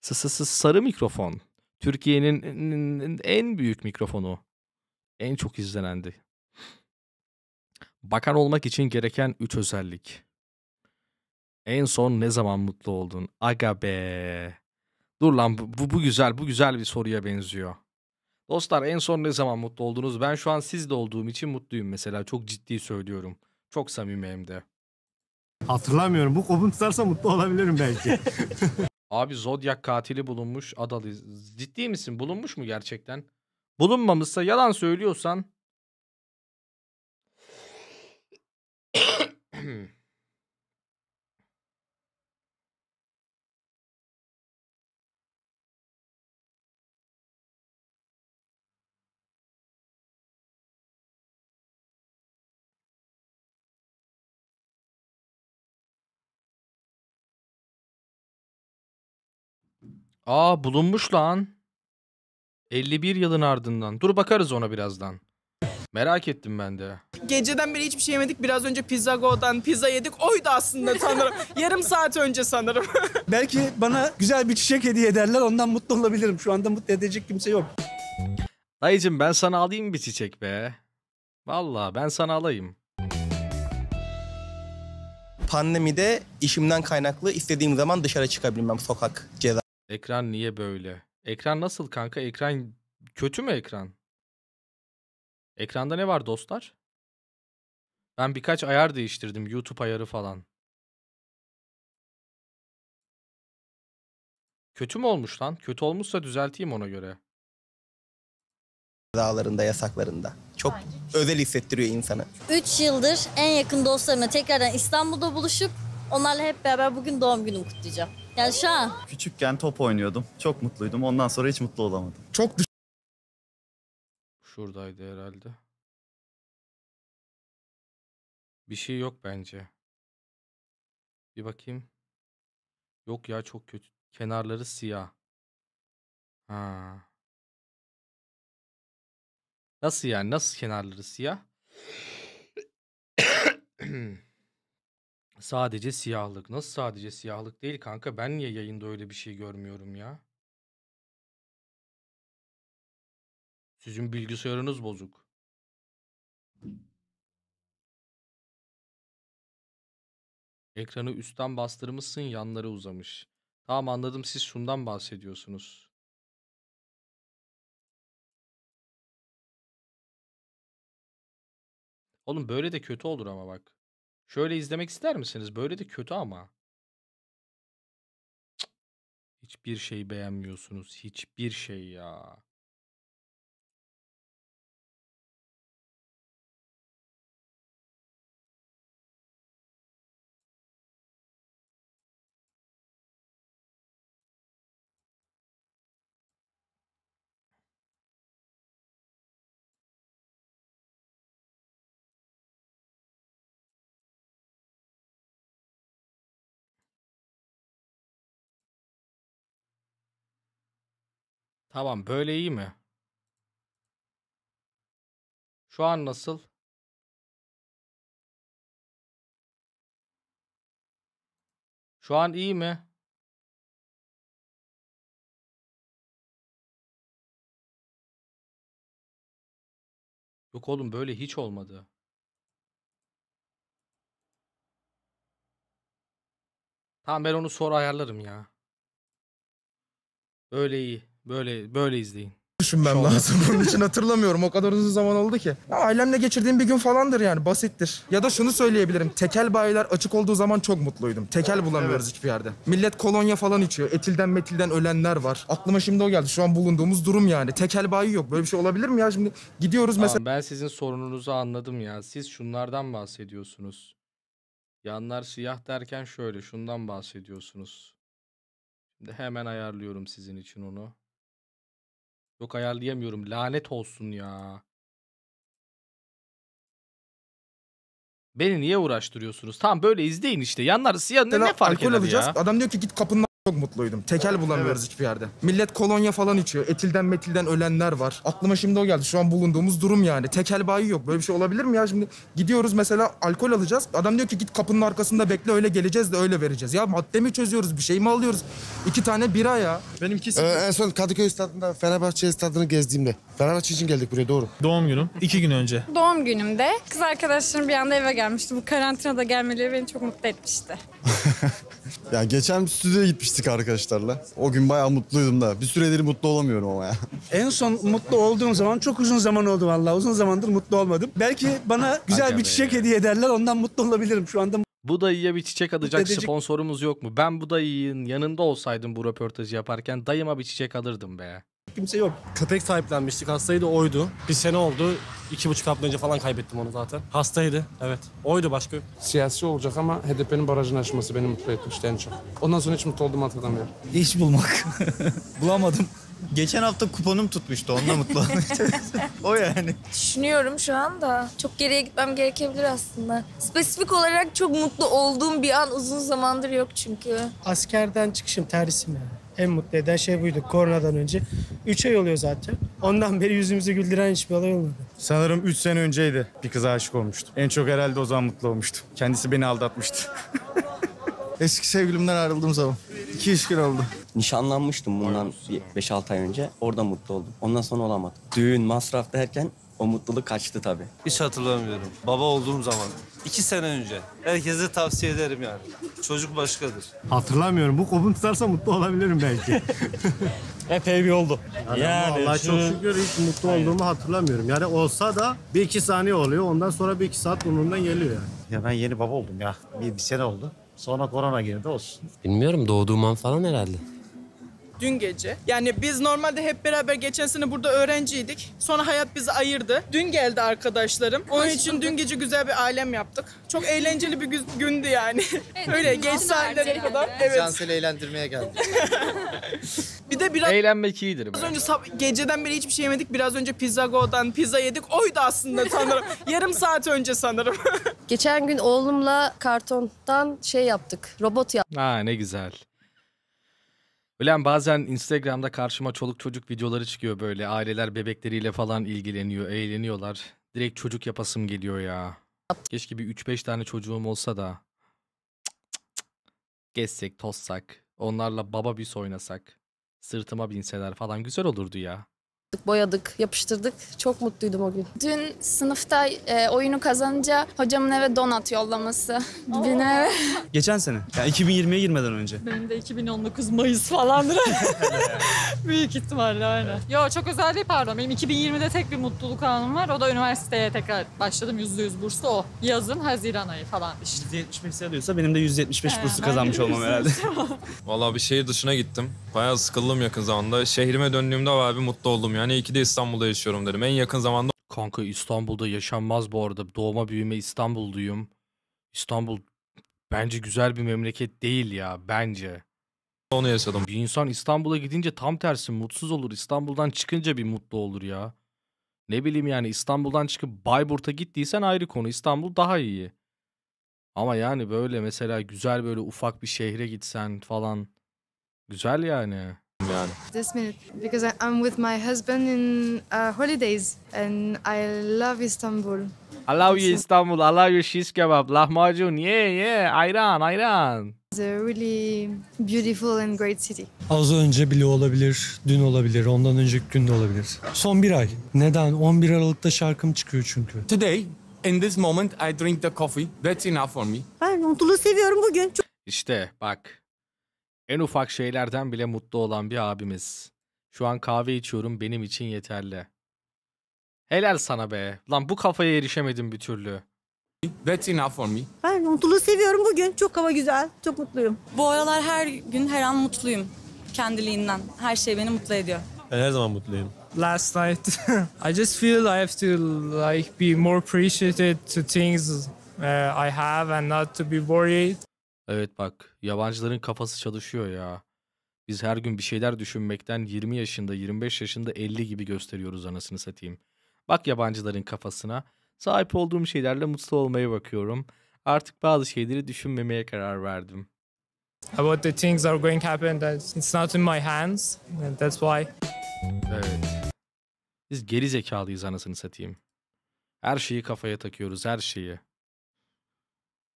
sarı mikrofon. Türkiye'nin en büyük mikrofonu. En çok izlenendi. Bakan olmak için gereken 3 özellik. En son ne zaman mutlu oldun? Aga be. Dur lan bu, bu güzel bu güzel bir soruya benziyor. Dostlar en son ne zaman mutlu oldunuz? Ben şu an sizde olduğum için mutluyum mesela. Çok ciddi söylüyorum. Çok samimi hem de. Hatırlamıyorum. Bu kopum tutarsa mutlu olabilirim belki. Abi Zodyak katili bulunmuş Adalı. Ciddi misin? Bulunmuş mu gerçekten? Bulunmamışsa yalan söylüyorsan Aa bulunmuş lan. 51 yılın ardından. Dur bakarız ona birazdan. Merak ettim ben de. Geceden beri hiçbir şey yemedik. Biraz önce Pizza Go'dan pizza yedik. Oydu aslında sanırım. Yarım saat önce sanırım. Belki bana güzel bir çiçek hediye ederler. Ondan mutlu olabilirim. Şu anda mutlu edecek kimse yok. Dayıcım ben sana alayım bir çiçek be. Valla ben sana alayım. Pandemide işimden kaynaklı istediğim zaman dışarı çıkabilmem sokak ceza Ekran niye böyle? Ekran nasıl kanka? Ekran kötü mü ekran? Ekranda ne var dostlar? Ben birkaç ayar değiştirdim. YouTube ayarı falan. Kötü mü olmuş lan? Kötü olmuşsa düzelteyim ona göre. Dağlarında, yasaklarında. Çok özel hissettiriyor insanı. 3 yıldır en yakın dostlarımla tekrardan İstanbul'da buluşup onlarla hep beraber bugün doğum günümü kutlayacağım. Yani şu an. Küçükken top oynuyordum. Çok mutluydum. Ondan sonra hiç mutlu olamadım. Çok dış... Şuradaydı herhalde. Bir şey yok bence. Bir bakayım. Yok ya çok kötü. Kenarları siyah. Ha. Nasıl yani? Nasıl kenarları siyah? Sadece siyahlık. Nasıl sadece siyahlık değil kanka? Ben niye yayında öyle bir şey görmüyorum ya? Sizin bilgisayarınız bozuk. Ekranı üstten bastırmışsın, yanları uzamış. Tamam anladım siz şundan bahsediyorsunuz. Oğlum böyle de kötü olur ama bak. Şöyle izlemek ister misiniz? Böyle de kötü ama. Hiçbir şey beğenmiyorsunuz. Hiçbir şey ya. Tamam böyle iyi mi? Şu an nasıl? Şu an iyi mi? Yok oğlum böyle hiç olmadı. Tamam ben onu sonra ayarlarım ya. Öyle iyi. Böyle böyle izleyin. Düşünmem lazım. Bunun için hatırlamıyorum. O kadar uzun zaman oldu ki. Ya, ailemle geçirdiğim bir gün falandır yani. Basittir. Ya da şunu söyleyebilirim. Tekel bayiler açık olduğu zaman çok mutluydum. Tekel bulamıyoruz evet. hiçbir yerde. Millet kolonya falan içiyor. Etilden metilden ölenler var. Aklıma şimdi o geldi. Şu an bulunduğumuz durum yani. Tekel bayi yok. Böyle bir şey olabilir mi ya? Şimdi gidiyoruz mesela. Ben sizin sorununuzu anladım ya. Siz şunlardan bahsediyorsunuz. Yanlar siyah derken şöyle şundan bahsediyorsunuz. Şimdi hemen ayarlıyorum sizin için onu. Yok ayarlayamıyorum. Lanet olsun ya. Beni niye uğraştırıyorsunuz? Tam böyle izleyin işte. Yanları siyah ne, fark eder ya? alacağız. Adam diyor ki git kapının çok mutluydum. Tekel bulamıyoruz hiçbir yerde. Millet kolonya falan içiyor. Etilden metilden ölenler var. Aklıma şimdi o geldi. Şu an bulunduğumuz durum yani. Tekel bayi yok. Böyle bir şey olabilir mi ya? Şimdi gidiyoruz mesela alkol alacağız. Adam diyor ki git kapının arkasında bekle öyle geleceğiz de öyle vereceğiz. Ya madde mi çözüyoruz? Bir şey mi alıyoruz? İki tane bira ya. Benimki Ee, en son Kadıköy stadında Fenerbahçe stadını gezdiğimde. Fenerbahçe için geldik buraya doğru. doğum günüm. iki gün önce. Doğum günümde kız arkadaşlarım bir anda eve gelmişti. Bu karantinada gelmeleri beni çok mutlu etmişti. Ya geçen bir stüdyoya gitmiştik arkadaşlarla. O gün bayağı mutluydum da. Bir süredir mutlu olamıyorum ama ya. En son mutlu olduğum zaman çok uzun zaman oldu vallahi. Uzun zamandır mutlu olmadım. Belki bana güzel bir çiçek hediye ederler. Ondan mutlu olabilirim. Şu anda bu dayıya bir çiçek alacak Dedecik... sponsorumuz yok mu? Ben bu dayının yanında olsaydım bu röportajı yaparken dayıma bir çiçek alırdım be. Kimse yok. Köpek sahiplenmiştik. Hastaydı oydu. Bir sene oldu. İki buçuk hafta önce falan kaybettim onu zaten. Hastaydı, evet. Oydu başka yok. Siyasi olacak ama HDP'nin barajını aşması beni mutlu etmişti en çok. Ondan sonra hiç mutlu olduğumu hatırlamıyorum. İş bulmak. Bulamadım. Geçen hafta kuponum tutmuştu. Onunla mutlu olmuştum. o yani. Düşünüyorum şu anda. Çok geriye gitmem gerekebilir aslında. Spesifik olarak çok mutlu olduğum bir an uzun zamandır yok çünkü. Askerden çıkışım tersim yani. En mutlu eden şey buydu koronadan önce. Üç ay oluyor zaten. Ondan beri yüzümüzü güldüren hiçbir olay olmadı. Sanırım üç sene önceydi bir kıza aşık olmuştum. En çok herhalde o zaman mutlu olmuştum. Kendisi beni aldatmıştı. Eski sevgilimden ayrıldığım zaman. İki iş gün oldu. Nişanlanmıştım bundan 5-6 ay önce. Orada mutlu oldum. Ondan sonra olamadım. Düğün, masraf derken o mutluluk kaçtı tabii. Hiç hatırlamıyorum. Baba olduğum zaman. iki sene önce. Herkese tavsiye ederim yani. Çocuk başkadır. Hatırlamıyorum. Bu kovun tutarsa mutlu olabilirim belki. Epey bir oldu. Yani, yani vallahi şu... çok şükür hiç mutlu Aynen. olduğumu hatırlamıyorum. Yani olsa da bir iki saniye oluyor. Ondan sonra bir iki saat burnundan geliyor yani. Ya ben yeni baba oldum ya. Bir, bir sene oldu. Sonra korona girdi olsun. Bilmiyorum doğduğum an falan herhalde dün gece. Yani biz normalde hep beraber geçen sene burada öğrenciydik. Sonra hayat bizi ayırdı. Dün geldi arkadaşlarım. Onun Hoş için dün gece güzel bir ailem yaptık. Çok eğlenceli bir gündü yani. Evet, Öyle geç saatlere kadar. Evet. Cansel'i eğlendirmeye geldi. Bir de biraz... Eğlenmek iyidir. Biraz önce sab- geceden beri hiçbir şey yemedik. Biraz önce Pizza Go'dan pizza yedik. Oydu aslında sanırım. Yarım saat önce sanırım. Geçen gün oğlumla kartondan şey yaptık. Robot yaptık. Ha ne güzel. Ulan bazen Instagram'da karşıma çoluk çocuk videoları çıkıyor böyle. Aileler bebekleriyle falan ilgileniyor, eğleniyorlar. Direkt çocuk yapasım geliyor ya. Keşke bir 3-5 tane çocuğum olsa da. Gezsek, tozsak. Onlarla baba bir oynasak. Sırtıma binseler falan güzel olurdu ya. Boyadık, yapıştırdık. Çok mutluydum o gün. Dün sınıfta e, oyunu kazanınca hocamın eve donat yollaması. Bine. Geçen sene. Yani 2020'ye girmeden önce. Benim de 2019 Mayıs falandır. Büyük ihtimalle aynen. Yo çok özel değil pardon. Benim 2020'de tek bir mutluluk anım var. O da üniversiteye tekrar başladım. yüzde yüz burslu o. Yazın Haziran ayı falan işte. %75 alıyorsa benim de %75 He, bursu kazanmış olmam herhalde. Vallahi bir şehir dışına gittim. Bayağı sıkıldım yakın zamanda. Şehrime döndüğümde bayağı bir mutlu oldum. Yani iki de İstanbul'da yaşıyorum dedim. En yakın zamanda Kanka İstanbul'da yaşanmaz bu arada. Doğma büyüme İstanbulluyum. İstanbul bence güzel bir memleket değil ya bence onu yaşadım. Bir insan İstanbul'a gidince tam tersi mutsuz olur. İstanbul'dan çıkınca bir mutlu olur ya. Ne bileyim yani İstanbul'dan çıkıp Bayburt'a gittiysen ayrı konu. İstanbul daha iyi. Ama yani böyle mesela güzel böyle ufak bir şehre gitsen falan güzel yani. Yani. This minute because I'm with my husband in uh, holidays and I love Istanbul. I love you İstanbul. I love you şiş kebab, Lahmacun. Yeah yeah. Ayran ayran. It's a really beautiful and great city. Az önce bile olabilir, dün olabilir, ondan önceki gün de olabilir. Son bir ay. Neden? 11 Aralık'ta şarkım çıkıyor çünkü. Today, in this moment I drink the coffee. That's enough for me. Ben mutlu seviyorum bugün. Çok... İşte bak. En ufak şeylerden bile mutlu olan bir abimiz. Şu an kahve içiyorum benim için yeterli. Helal sana be. Lan bu kafaya erişemedim bir türlü. That's enough for me. Ben mutluluğu seviyorum bugün. Çok hava güzel. Çok mutluyum. Bu aralar her gün her an mutluyum. Kendiliğinden. Her şey beni mutlu ediyor. Ben her zaman mutluyum. Last night I just feel I have to like be more appreciated to things uh, I have and not to be worried. Evet bak yabancıların kafası çalışıyor ya. Biz her gün bir şeyler düşünmekten 20 yaşında, 25 yaşında 50 gibi gösteriyoruz anasını satayım. Bak yabancıların kafasına. Sahip olduğum şeylerle mutlu olmaya bakıyorum. Artık bazı şeyleri düşünmemeye karar verdim. About the things that are going to happen that it's not in my hands. And that's why. Evet. Biz geri zekalıyız anasını satayım. Her şeyi kafaya takıyoruz, her şeyi.